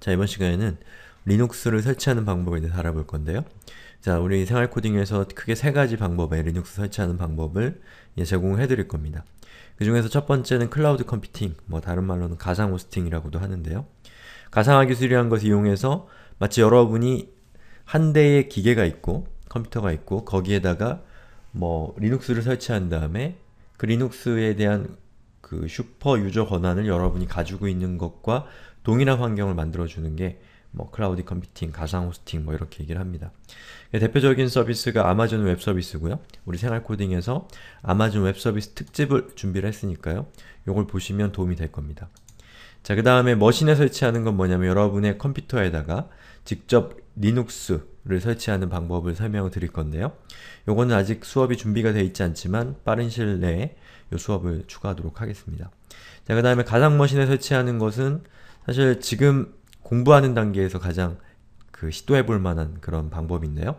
자, 이번 시간에는 리눅스를 설치하는 방법에 대해서 알아볼 건데요. 자, 우리 생활 코딩에서 크게 세 가지 방법의 리눅스 설치하는 방법을 예, 제공해 드릴 겁니다. 그 중에서 첫 번째는 클라우드 컴퓨팅, 뭐 다른 말로는 가상 호스팅이라고도 하는데요. 가상화 기술이란 것을 이용해서 마치 여러분이 한 대의 기계가 있고 컴퓨터가 있고 거기에다가 뭐 리눅스를 설치한 다음에 그 리눅스에 대한 그 슈퍼 유저 권한을 여러분이 가지고 있는 것과 동일한 환경을 만들어주는 게 뭐 클라우드 컴퓨팅, 가상 호스팅 뭐 이렇게 얘기를 합니다. 예, 대표적인 서비스가 아마존 웹 서비스고요. 우리 생활 코딩에서 아마존 웹 서비스 특집을 준비를 했으니까요. 이걸 보시면 도움이 될 겁니다. 자, 그 다음에 머신에 설치하는 건 뭐냐면 여러분의 컴퓨터에다가 직접 리눅스, 를 설치하는 방법을 설명을 드릴 건데요. 요거는 아직 수업이 준비가 되어 있지 않지만 빠른 시일 내에 이 수업을 추가하도록 하겠습니다. 자, 그 다음에 가상머신에 설치하는 것은 사실 지금 공부하는 단계에서 가장 그 시도해볼 만한 그런 방법인데요.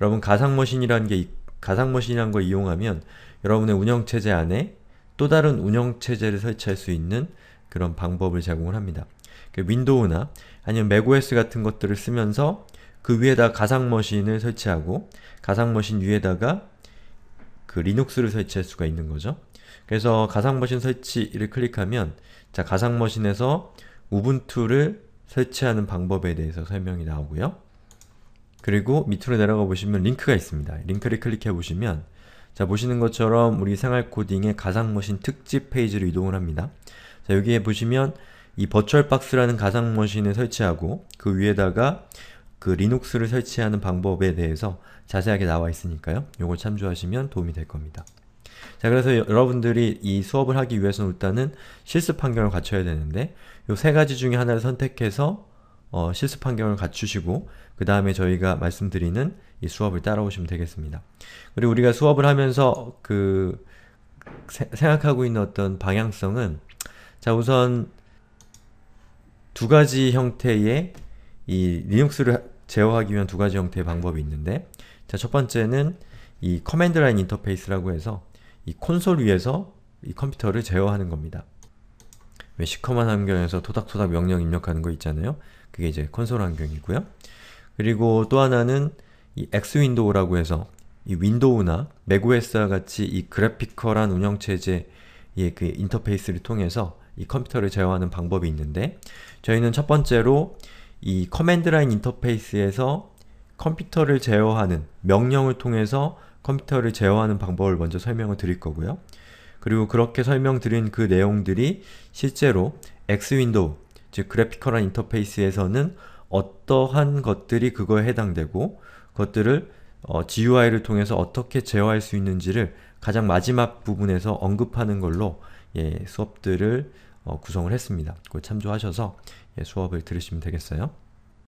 여러분 가상머신이라는 게 가상머신이란 걸 이용하면 여러분의 운영체제 안에 또 다른 운영체제를 설치할 수 있는 그런 방법을 제공을 합니다. 그 윈도우나 아니면 macOS 같은 것들을 쓰면서 그 위에다 가상머신을 설치하고 가상머신 위에다가 그 리눅스를 설치할 수가 있는 거죠. 그래서 가상머신 설치를 클릭하면 자 가상머신에서 우분투를 설치하는 방법에 대해서 설명이 나오고요. 그리고 밑으로 내려가 보시면 링크가 있습니다. 링크를 클릭해 보시면 자 보시는 것처럼 우리 생활코딩의 가상머신 특집 페이지로 이동을 합니다. 자 여기에 보시면 이 버추얼박스라는 가상머신을 설치하고 그 위에다가 그 리눅스를 설치하는 방법에 대해서 자세하게 나와 있으니까요. 요걸 참조하시면 도움이 될 겁니다. 자 그래서 여러분들이 이 수업을 하기 위해서는 일단은 실습 환경을 갖춰야 되는데 요세 가지 중에 하나를 선택해서 어, 실습 환경을 갖추시고 그 다음에 저희가 말씀드리는 이 수업을 따라오시면 되겠습니다. 그리고 우리가 수업을 하면서 그 세, 생각하고 있는 어떤 방향성은 자 우선 두 가지 형태의 이 리눅스를 제어하기 위한 두 가지 형태의 방법이 있는데 자, 첫 번째는 이 커맨드 라인 인터페이스라고 해서 이 콘솔 위에서 이 컴퓨터를 제어하는 겁니다. 왜 시커먼 환경에서 토닥토닥 명령 입력하는 거 있잖아요. 그게 이제 콘솔 환경이고요. 그리고 또 하나는 이 X윈도우라고 해서 이 윈도우나 맥OS와 같이 이그래픽컬한 운영체제의 그 인터페이스를 통해서 이 컴퓨터를 제어하는 방법이 있는데 저희는 첫 번째로 이 커맨드 라인 인터페이스에서 컴퓨터를 제어하는 명령을 통해서 컴퓨터를 제어하는 방법을 먼저 설명을 드릴 거고요. 그리고 그렇게 설명드린 그 내용들이 실제로 X윈도우, 즉 그래피컬한 인터페이스에서는 어떠한 것들이 그거에 해당되고 그것들을 어, GUI를 통해서 어떻게 제어할 수 있는지를 가장 마지막 부분에서 언급하는 걸로 예, 수업들을 어, 구성을 했습니다. 그걸 참조하셔서 예, 수업을 들으시면 되겠어요.